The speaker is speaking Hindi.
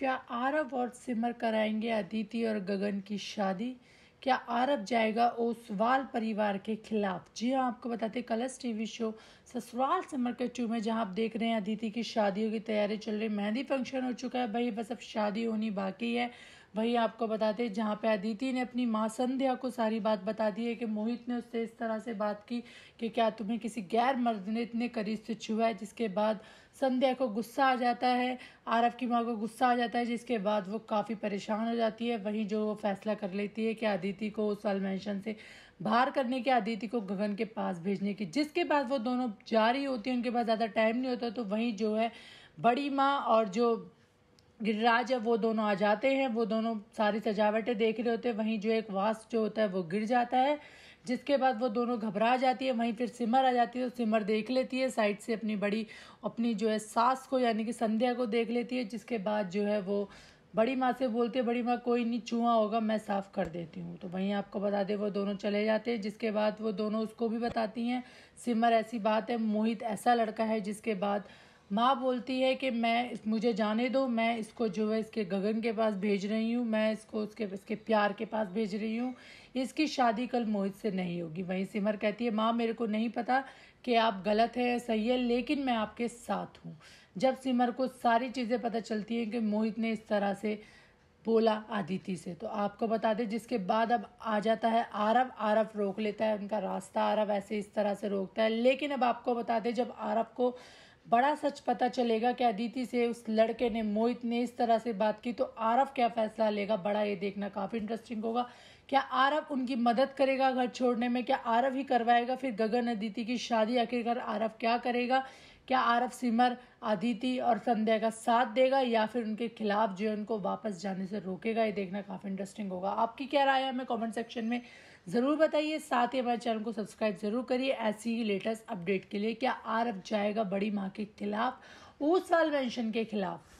क्या आरब और सिमर कराएंगे अदिति और गगन की शादी क्या आरब जाएगा ओसवाल परिवार के खिलाफ जी हाँ आपको बताते कलर्स टीवी शो ससुराल सिमर के टू में जहाँ आप देख रहे हैं अदिति की शादियों की तैयारी चल रही मेहंदी फंक्शन हो चुका है भाई बस अब शादी होनी बाकी है वही आपको बता दें जहाँ पे अदिति ने अपनी माँ संध्या को सारी बात बता दी है कि मोहित ने उससे इस तरह से बात की कि क्या तुम्हें किसी गैर मर्द ने इतने करीब से छुआ है जिसके बाद संध्या को गुस्सा आ जाता है आरफ की माँ को गुस्सा आ जाता है जिसके बाद वो काफ़ी परेशान हो जाती है वहीं जो वो फैसला कर लेती है कि अदिति को उस अल्मेंशन से बाहर करने के अदिति को गगन के पास भेजने की जिसके बाद वो दोनों जारी होती है उनके पास ज़्यादा टाइम नहीं होता तो वहीं जो है बड़ी माँ और जो गिरिराज है वो दोनों आ जाते हैं वो दोनों सारी सजावटें देख रहे होते हैं वहीं जो एक वास जो होता है वो गिर जाता है जिसके बाद वो दोनों घबरा जाती है वहीं फिर सिमर आ जाती है तो सिमर देख लेती है साइड से अपनी बड़ी अपनी जो है सास को यानी कि संध्या को देख लेती है जिसके बाद जो है वो बड़ी माँ से बोलते बड़ी माँ कोई नहीं चूहा होगा मैं साफ़ कर देती हूँ तो वहीं आपको बता दें वो दोनों चले जाते हैं जिसके बाद वो दोनों उसको भी बताती हैं सिमर ऐसी बात है मोहित ऐसा लड़का है जिसके बाद माँ बोलती है कि मैं मुझे जाने दो मैं इसको जो है इसके गगन के पास भेज रही हूँ मैं इसको उसके इसके प्यार के पास भेज रही हूँ इसकी शादी कल मोहित से नहीं होगी वहीं सिमर कहती है माँ मेरे को नहीं पता कि आप गलत हैं सही है लेकिन मैं आपके साथ हूँ जब सिमर को सारी चीज़ें पता चलती हैं कि मोहित ने इस तरह से बोला आदिति से तो आपको बता दें जिसके बाद अब आ जाता है आरव आरव रोक लेता है उनका रास्ता आरव ऐसे इस तरह से रोकता है लेकिन अब आपको बता दें जब आरव को बड़ा सच पता चलेगा कि अदिति से उस लड़के ने मोहित ने इस तरह से बात की तो आरफ क्या फैसला लेगा बड़ा ये देखना काफ़ी इंटरेस्टिंग होगा क्या आरफ उनकी मदद करेगा घर छोड़ने में क्या आरफ ही करवाएगा फिर गगन अदिति की शादी आखिरकार आरफ क्या करेगा क्या आरफ सिमर अदिति और संध्या का साथ देगा या फिर उनके खिलाफ जो है उनको वापस जाने से रोकेगा ये देखना काफ़ी इंटरेस्टिंग होगा आपकी क्या राय है हमें कमेंट सेक्शन में ज़रूर बताइए साथ ही हमारे चैनल को सब्सक्राइब ज़रूर करिए ऐसी ही लेटेस्ट अपडेट के लिए क्या आरफ जाएगा बड़ी माँ के खिलाफ साल मैंशन के खिलाफ